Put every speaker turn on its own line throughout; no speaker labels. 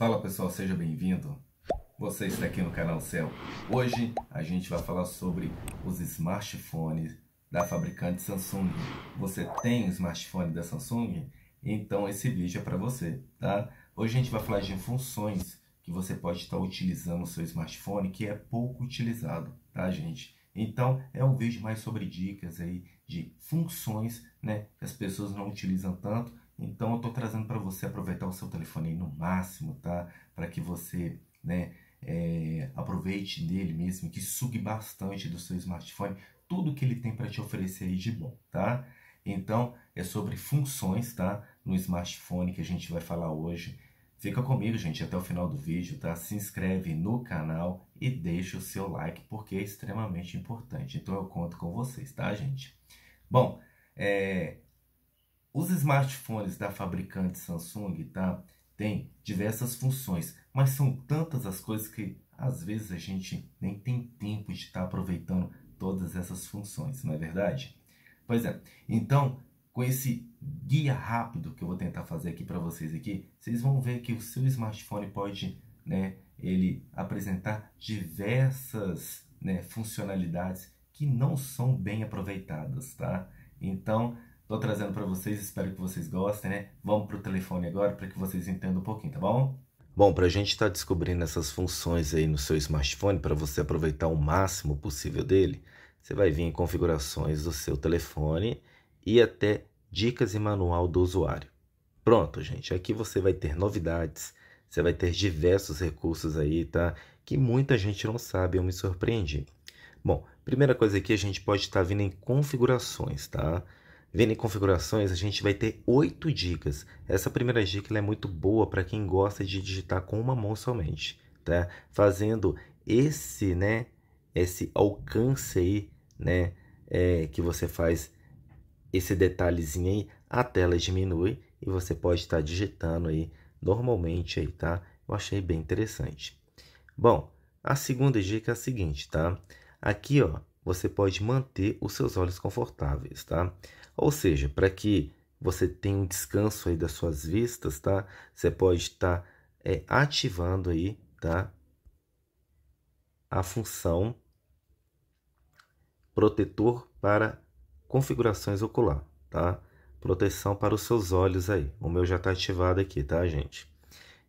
Fala pessoal, seja bem-vindo. Você está aqui no canal Céu. Hoje a gente vai falar sobre os smartphones da fabricante Samsung. Você tem um smartphone da Samsung? Então esse vídeo é para você, tá? Hoje a gente vai falar de funções que você pode estar utilizando no seu smartphone que é pouco utilizado, tá gente? Então é um vídeo mais sobre dicas aí de funções, né? Que as pessoas não utilizam tanto então eu estou trazendo para você aproveitar o seu telefone no máximo, tá? Para que você, né, é, aproveite dele mesmo, que sugue bastante do seu smartphone tudo que ele tem para te oferecer de bom, tá? Então é sobre funções, tá? No smartphone que a gente vai falar hoje. Fica comigo, gente, até o final do vídeo, tá? Se inscreve no canal e deixa o seu like, porque é extremamente importante. Então eu conto com vocês, tá, gente? Bom, é, os smartphones da fabricante Samsung tá, têm diversas funções, mas são tantas as coisas que às vezes a gente nem tem tempo de estar tá aproveitando todas essas funções, não é verdade? Pois é, então com esse guia rápido que eu vou tentar fazer aqui para vocês aqui, vocês vão ver que o seu smartphone pode, né, ele apresentar diversas né, funcionalidades que não são bem aproveitadas, tá? Então, Tô trazendo para vocês, espero que vocês gostem, né? Vamos pro telefone agora para que vocês entendam um pouquinho, tá bom? Bom, para a gente estar tá descobrindo essas funções aí no seu smartphone, para você aproveitar o máximo possível dele, você vai vir em configurações do seu telefone e até dicas e manual do usuário. Pronto, gente, aqui você vai ter novidades, você vai ter diversos recursos aí, tá? Que muita gente não sabe, eu me surpreendi. Bom, primeira coisa aqui, a gente pode estar tá vindo em configurações, tá? Vendo em configurações, a gente vai ter 8 dicas. Essa primeira dica é muito boa para quem gosta de digitar com uma mão somente, tá? Fazendo esse, né, esse alcance aí, né, é, que você faz esse detalhezinho aí, a tela diminui e você pode estar tá digitando aí normalmente aí, tá? Eu achei bem interessante. Bom, a segunda dica é a seguinte, tá? Aqui, ó, você pode manter os seus olhos confortáveis, tá? Ou seja, para que você tenha um descanso aí das suas vistas, tá? Você pode estar tá, é, ativando aí, tá? A função protetor para configurações ocular, tá? Proteção para os seus olhos aí. O meu já está ativado aqui, tá, gente?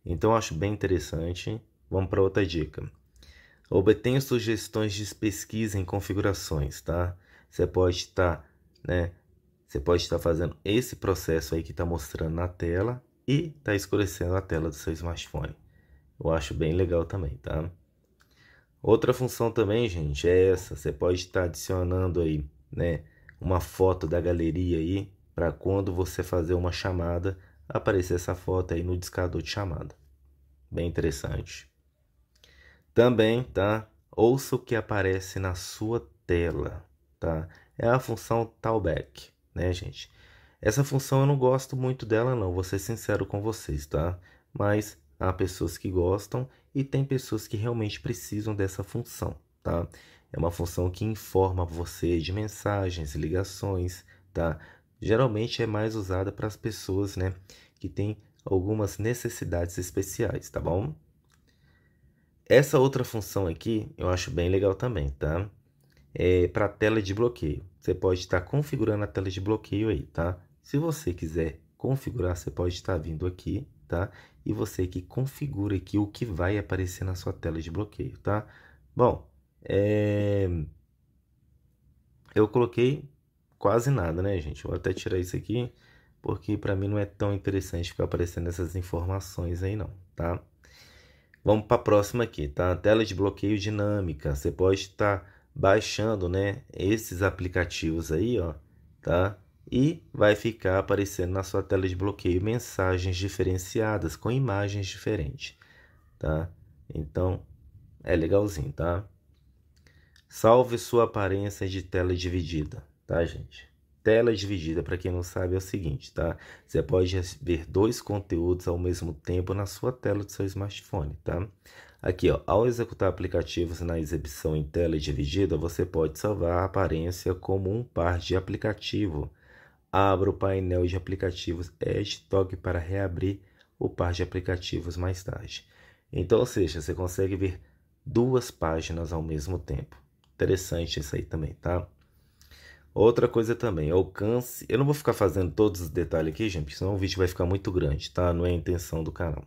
Então, acho bem interessante. Vamos para outra dica. Obtenha sugestões de pesquisa em configurações, tá? Você pode estar, tá, né? Você pode estar tá fazendo esse processo aí que está mostrando na tela e está escurecendo a tela do seu smartphone. Eu acho bem legal também, tá? Outra função também, gente, é essa. Você pode estar tá adicionando aí, né? Uma foto da galeria aí para quando você fazer uma chamada aparecer essa foto aí no discador de chamada. Bem interessante. Também, tá? Ouça o que aparece na sua tela, tá? É a função Talkback, né, gente? Essa função eu não gosto muito dela, não. Vou ser sincero com vocês, tá? Mas há pessoas que gostam e tem pessoas que realmente precisam dessa função, tá? É uma função que informa você de mensagens, ligações, tá? Geralmente é mais usada para as pessoas, né, que têm algumas necessidades especiais, tá bom? Essa outra função aqui eu acho bem legal também, tá? É para tela de bloqueio. Você pode estar tá configurando a tela de bloqueio aí, tá? Se você quiser configurar, você pode estar tá vindo aqui, tá? E você que configura aqui o que vai aparecer na sua tela de bloqueio, tá? Bom, é... eu coloquei quase nada, né, gente? Vou até tirar isso aqui, porque para mim não é tão interessante ficar aparecendo essas informações aí não, tá? Vamos para a próxima aqui, tá? Tela de bloqueio dinâmica. Você pode estar tá baixando, né, esses aplicativos aí, ó, tá? E vai ficar aparecendo na sua tela de bloqueio mensagens diferenciadas com imagens diferentes, tá? Então, é legalzinho, tá? Salve sua aparência de tela dividida, tá, gente? Tela dividida, para quem não sabe, é o seguinte, tá? Você pode ver dois conteúdos ao mesmo tempo na sua tela do seu smartphone, tá? Aqui, ó, ao executar aplicativos na exibição em tela dividida, você pode salvar a aparência como um par de aplicativo. Abra o painel de aplicativos Edge para reabrir o par de aplicativos mais tarde. Então, ou seja, você consegue ver duas páginas ao mesmo tempo. Interessante isso aí também, tá? Outra coisa também, alcance. Eu não vou ficar fazendo todos os detalhes aqui, gente, porque senão o vídeo vai ficar muito grande, tá? Não é a intenção do canal.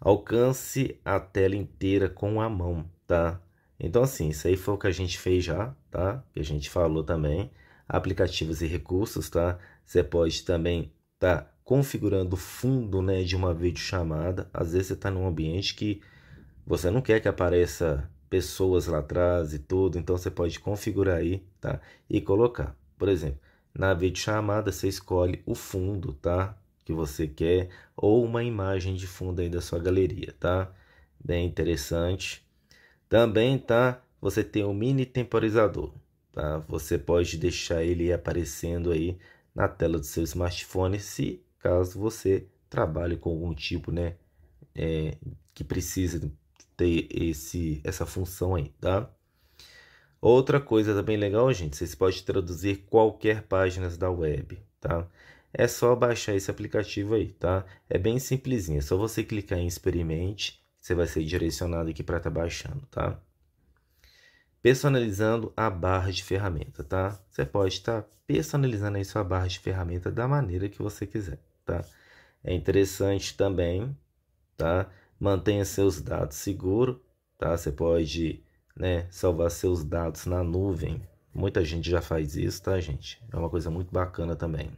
Alcance a tela inteira com a mão, tá? Então, assim, isso aí foi o que a gente fez já, tá? Que a gente falou também. Aplicativos e recursos, tá? Você pode também estar tá configurando o fundo, né, de uma videochamada. Às vezes você está num ambiente que você não quer que apareça pessoas lá atrás e tudo, então você pode configurar aí, tá? E colocar. Por exemplo, na videochamada você escolhe o fundo, tá? Que você quer ou uma imagem de fundo aí da sua galeria, tá? Bem interessante. Também, tá? Você tem um mini temporizador, tá? Você pode deixar ele aparecendo aí na tela do seu smartphone se caso você trabalhe com algum tipo, né? É, que precisa ter esse, essa função aí, tá? Outra coisa também legal, gente, vocês podem traduzir qualquer página da web, tá? É só baixar esse aplicativo aí, tá? É bem simplesinho, é só você clicar em experimente, você vai ser direcionado aqui para estar tá baixando, tá? Personalizando a barra de ferramenta, tá? Você pode estar tá personalizando aí sua barra de ferramenta da maneira que você quiser, tá? É interessante também, tá? mantenha seus dados seguros, tá? Você pode, né, salvar seus dados na nuvem. Muita gente já faz isso, tá, gente? É uma coisa muito bacana também.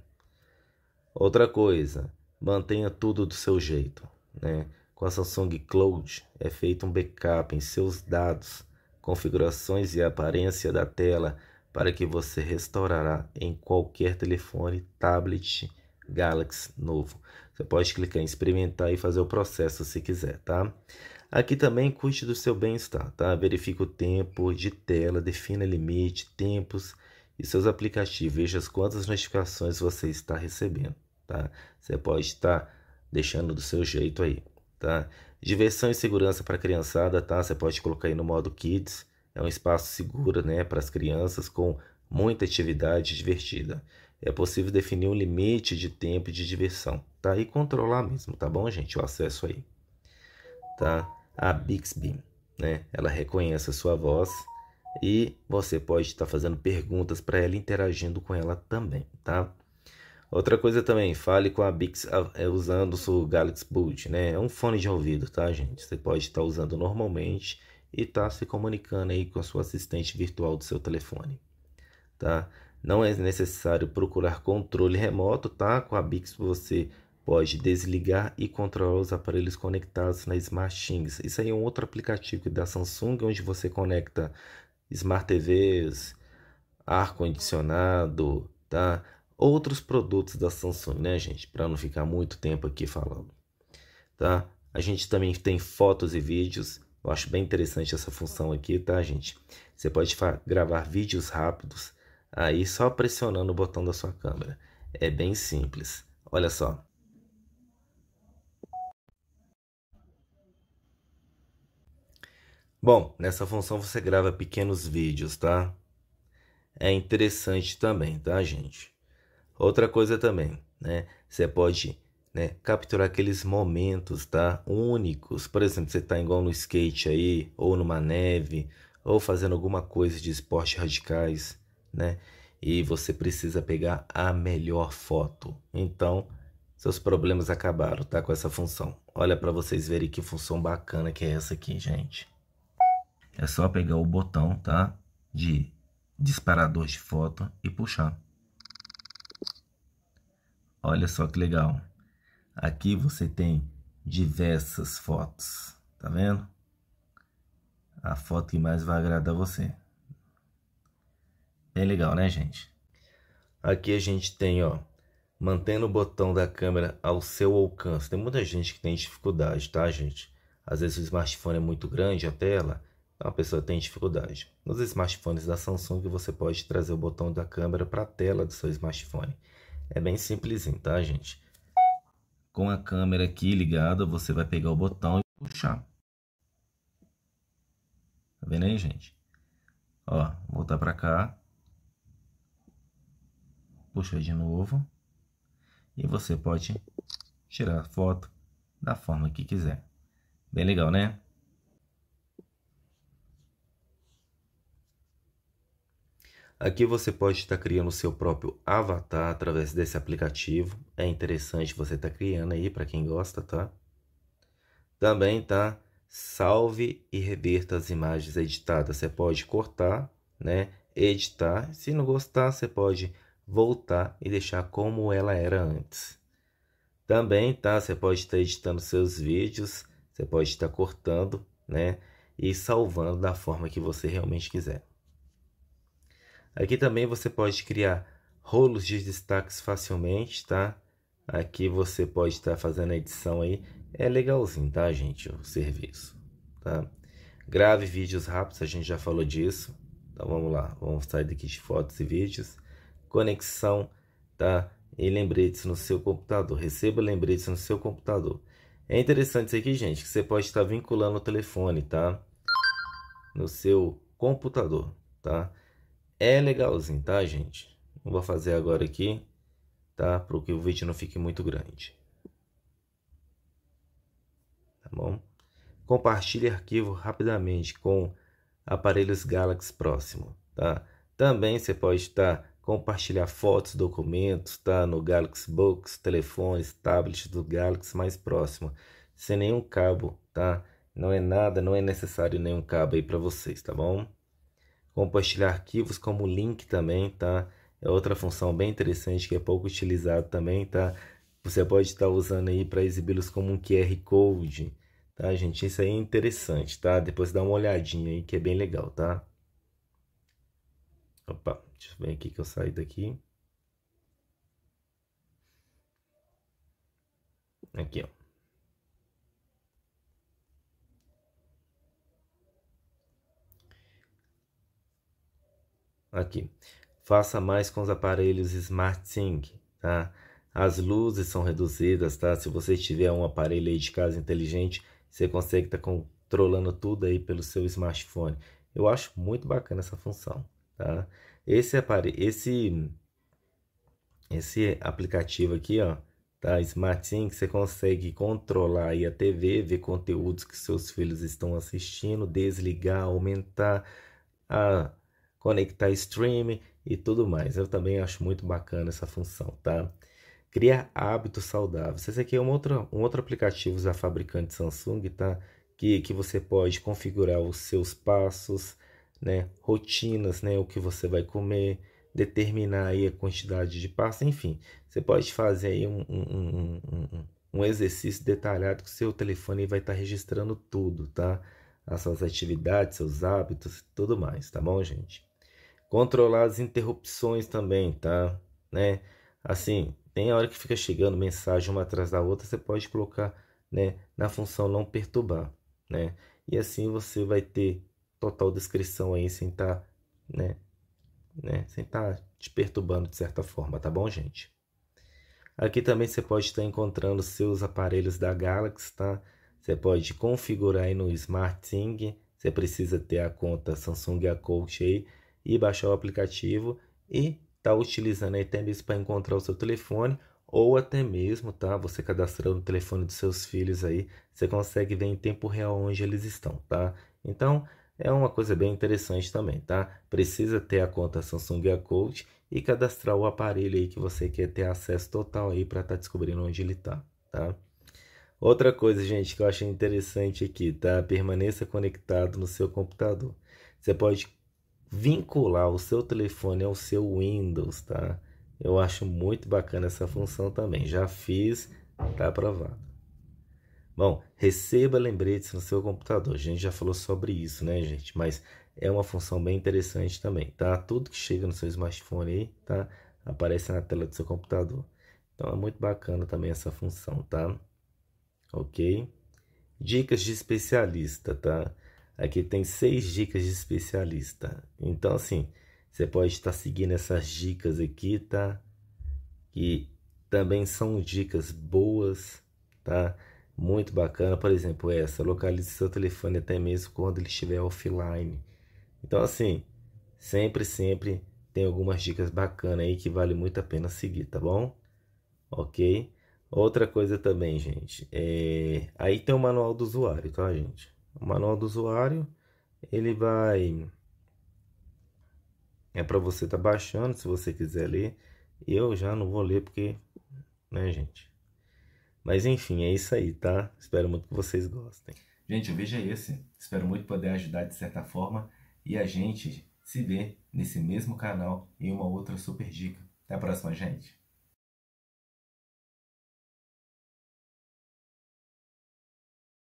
Outra coisa, mantenha tudo do seu jeito, né? Com a Samsung Cloud é feito um backup em seus dados, configurações e aparência da tela para que você restaurará em qualquer telefone, tablet, Galaxy novo. Você pode clicar em experimentar e fazer o processo se quiser, tá? Aqui também custe do seu bem-estar, tá? Verifique o tempo de tela, defina limite, tempos e seus aplicativos. Veja quantas notificações você está recebendo, tá? Você pode estar deixando do seu jeito aí, tá? Diversão e segurança para a criançada, tá? Você pode colocar aí no modo Kids. É um espaço seguro, né, para as crianças com muita atividade divertida é possível definir um limite de tempo de diversão, tá? E controlar mesmo, tá bom, gente? O acesso aí, tá? A Bixby, né? Ela reconhece a sua voz e você pode estar tá fazendo perguntas para ela, interagindo com ela também, tá? Outra coisa também, fale com a Bix é, usando o seu Galaxy Boot, né? É um fone de ouvido, tá, gente? Você pode estar tá usando normalmente e tá se comunicando aí com a sua assistente virtual do seu telefone, tá? Não é necessário procurar controle remoto, tá? Com a Bix você pode desligar e controlar os aparelhos conectados na Smart Things. Isso aí é um outro aplicativo da Samsung, onde você conecta Smart TVs, ar-condicionado, tá? Outros produtos da Samsung, né, gente? Para não ficar muito tempo aqui falando, tá? A gente também tem fotos e vídeos. Eu acho bem interessante essa função aqui, tá, gente? Você pode gravar vídeos rápidos aí só pressionando o botão da sua câmera. É bem simples. Olha só. Bom, nessa função você grava pequenos vídeos, tá? É interessante também, tá, gente? Outra coisa também, né? Você pode né, capturar aqueles momentos, tá? Únicos. Por exemplo, você tá igual no skate aí, ou numa neve, ou fazendo alguma coisa de esporte radicais né? E você precisa pegar a melhor foto. Então, seus problemas acabaram, tá? Com essa função. Olha para vocês verem que função bacana que é essa aqui, gente. É só pegar o botão, tá? De disparador de foto e puxar. Olha só que legal. Aqui você tem diversas fotos, tá vendo? A foto que mais vai agradar você. Bem legal, né, gente? Aqui a gente tem, ó, mantendo o botão da câmera ao seu alcance. Tem muita gente que tem dificuldade, tá, gente? Às vezes o smartphone é muito grande a tela, então a pessoa tem dificuldade. Nos smartphones da Samsung você pode trazer o botão da câmera para a tela do seu smartphone. É bem simplesinho, tá, gente? Com a câmera aqui ligada, você vai pegar o botão e puxar. Tá vendo aí, gente? Ó, voltar para cá puxa de novo e você pode tirar a foto da forma que quiser. Bem legal, né? Aqui você pode estar criando o seu próprio avatar através desse aplicativo. É interessante você estar criando aí para quem gosta, tá? Também tá salve e reverta as imagens editadas. Você pode cortar, né? Editar. Se não gostar, você pode voltar e deixar como ela era antes. Também, tá? Você pode estar editando seus vídeos, você pode estar cortando, né? E salvando da forma que você realmente quiser. Aqui também você pode criar rolos de destaques facilmente, tá? Aqui você pode estar fazendo a edição aí. É legalzinho, tá, gente? O serviço, tá? Grave vídeos rápidos, a gente já falou disso. Então vamos lá, vamos sair daqui de fotos e vídeos conexão, tá? E lembretes no seu computador. Receba lembretes no seu computador. É interessante isso aqui, gente, que você pode estar vinculando o telefone, tá? No seu computador, tá? É legalzinho, tá, gente? vou fazer agora aqui, tá? Para que o vídeo não fique muito grande. Tá bom? Compartilhe arquivo rapidamente com aparelhos Galaxy próximo, tá? Também você pode estar compartilhar fotos, documentos, tá? No Galaxy Books, telefones, tablets do Galaxy mais próximo, sem nenhum cabo, tá? Não é nada, não é necessário nenhum cabo aí para vocês, tá bom? Compartilhar arquivos como link também, tá? É outra função bem interessante que é pouco utilizada também, tá? Você pode estar tá usando aí para exibi-los como um QR Code, tá, gente? Isso aí é interessante, tá? Depois dá uma olhadinha aí que é bem legal, tá? Opa, deixa eu ver aqui que eu saí daqui. Aqui, ó. Aqui. Faça mais com os aparelhos Smart Sync, tá? As luzes são reduzidas, tá? Se você tiver um aparelho aí de casa inteligente, você consegue estar tá controlando tudo aí pelo seu smartphone. Eu acho muito bacana essa função tá? Esse aparelho, esse esse aplicativo aqui, ó, tá? Smartin, você consegue controlar aí a TV, ver conteúdos que seus filhos estão assistindo, desligar, aumentar, a conectar streaming e tudo mais. Eu também acho muito bacana essa função, tá? Criar hábitos saudáveis. Esse aqui é um outro, um outro aplicativo da fabricante Samsung, tá? Que, que você pode configurar os seus passos, né? Rotinas, né? O que você vai comer, determinar aí a quantidade de pasta, enfim. Você pode fazer aí um, um, um, um exercício detalhado que seu telefone vai estar tá registrando tudo, tá? As suas atividades, seus hábitos tudo mais, tá bom, gente? Controlar as interrupções também, tá? Né? Assim, tem a hora que fica chegando mensagem uma atrás da outra, você pode colocar né, na função não perturbar, né? E assim você vai ter total descrição aí sem estar, tá, né, né, sem estar tá te perturbando de certa forma, tá bom, gente? Aqui também você pode estar encontrando seus aparelhos da Galaxy, tá? Você pode configurar aí no SmartThing, você precisa ter a conta Samsung Account aí e baixar o aplicativo e tá utilizando aí até mesmo para encontrar o seu telefone ou até mesmo, tá? Você cadastrando o telefone dos seus filhos aí, você consegue ver em tempo real onde eles estão, tá? Então, é uma coisa bem interessante também, tá? Precisa ter a conta Samsung Coach e cadastrar o aparelho aí que você quer ter acesso total aí para estar tá descobrindo onde ele está, tá? Outra coisa, gente, que eu achei interessante aqui, tá? Permaneça conectado no seu computador. Você pode vincular o seu telefone ao seu Windows, tá? Eu acho muito bacana essa função também. Já fiz, tá aprovado. Bom, receba lembretes no seu computador. A gente já falou sobre isso, né, gente? Mas é uma função bem interessante também, tá? Tudo que chega no seu smartphone aí, tá? Aparece na tela do seu computador. Então é muito bacana também essa função, tá? Ok? Dicas de especialista, tá? Aqui tem seis dicas de especialista. Então, assim, você pode estar seguindo essas dicas aqui, tá? Que também são dicas boas, tá? Muito bacana, por exemplo, essa. Localize seu telefone até mesmo quando ele estiver offline. Então, assim, sempre, sempre tem algumas dicas bacanas aí que vale muito a pena seguir, tá bom? Ok? Outra coisa também, gente, é... aí tem o manual do usuário, tá, gente? O manual do usuário, ele vai... É para você tá baixando, se você quiser ler. Eu já não vou ler porque, né, gente? Mas enfim, é isso aí, tá? Espero muito que vocês gostem. Gente, o vídeo é esse. Espero muito poder ajudar de certa forma. E a gente se vê nesse mesmo canal em uma outra super dica. Até a próxima, gente.